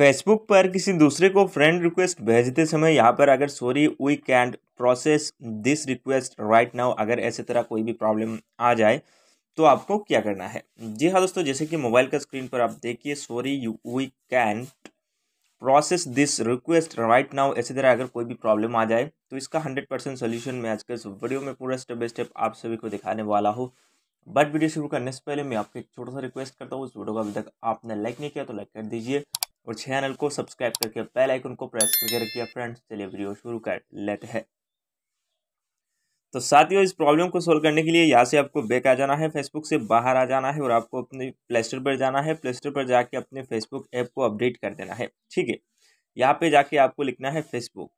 Facebook पर किसी दूसरे को फ्रेंड रिक्वेस्ट भेजते समय यहाँ पर अगर sorry we can't process this request right now अगर ऐसे तरह कोई भी प्रॉब्लम आ जाए तो आपको क्या करना है जी हाँ दोस्तों जैसे कि मोबाइल का स्क्रीन पर आप देखिए sorry we can't process this request right now ऐसी तरह अगर कोई भी प्रॉब्लम आ जाए तो इसका हंड्रेड परसेंट सोल्यूशन मैं आज के इस वीडियो में पूरा स्टेप बाई स्टेप आप सभी को दिखाने वाला हूँ बट वीडियो शुरू करने से पहले मैं आपको एक छोटा सा रिक्वेस्ट करता हूँ उस वीडियो को अभी तक आपने लाइक नहीं किया तो लाइक कर दीजिए और चैनल को सब्सक्राइब करके बेल आइकन को प्रेस करके रखिए फ्रेंड्स चलिए वीडियो शुरू कर लेते हैं तो साथियों इस प्रॉब्लम को सोल्व करने के लिए यहाँ से आपको बैक आ जाना है फेसबुक से बाहर आ जाना है और आपको अपने प्ले स्टोर पर जाना है प्ले स्टोर पर जाके अपने फेसबुक ऐप को अपडेट कर देना है ठीक है यहाँ पे जाके आपको लिखना है फेसबुक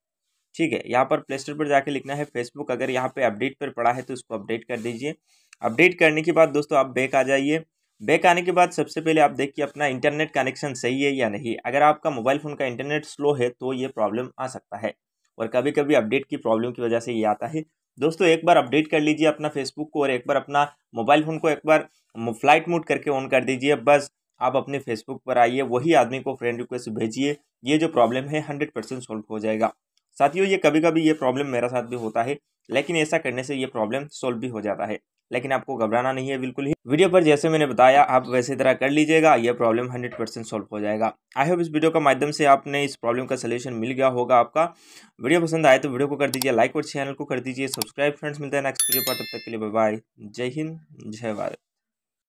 ठीक है यहाँ पर प्ले स्टोर पर जाके लिखना है फेसबुक अगर यहाँ पे अपडेट पर पड़ा है तो उसको अपडेट कर दीजिए अपडेट करने के बाद दोस्तों आप बैक आ जाइए बैक आने के बाद सबसे पहले आप देखिए अपना इंटरनेट कनेक्शन सही है या नहीं अगर आपका मोबाइल फ़ोन का इंटरनेट स्लो है तो ये प्रॉब्लम आ सकता है और कभी कभी अपडेट की प्रॉब्लम की वजह से ये आता है दोस्तों एक बार अपडेट कर लीजिए अपना फेसबुक को और एक बार अपना मोबाइल फ़ोन को एक बार फ्लाइट मोड करके ऑन कर दीजिए बस आप अपने फेसबुक पर आइए वही आदमी को फ्रेंड रिक्वेस्ट भेजिए ये जो प्रॉब्लम है हंड्रेड परसेंट सॉल्व हो जाएगा साथियों ये कभी कभी ये प्रॉब्लम मेरे साथ भी होता है लेकिन ऐसा करने से ये प्रॉब्लम सोल्व भी हो जाता है लेकिन आपको घबराना नहीं है बिल्कुल ही वीडियो पर जैसे मैंने बताया आप वैसे तरह कर लीजिएगा यह प्रॉब्लम 100 परसेंट सॉल्व हो जाएगा आई होप इस वीडियो के माध्यम से आपने इस प्रॉब्लम का सलूशन मिल गया होगा आपका वीडियो पसंद आए तो वीडियो को कर दीजिए लाइक और चैनल को कर दीजिए सब्सक्राइब फ्रेंड्स मिलते हैं नेक्स्ट वीडियो पर तब तक के लिए बाय जय हिंद जय भारत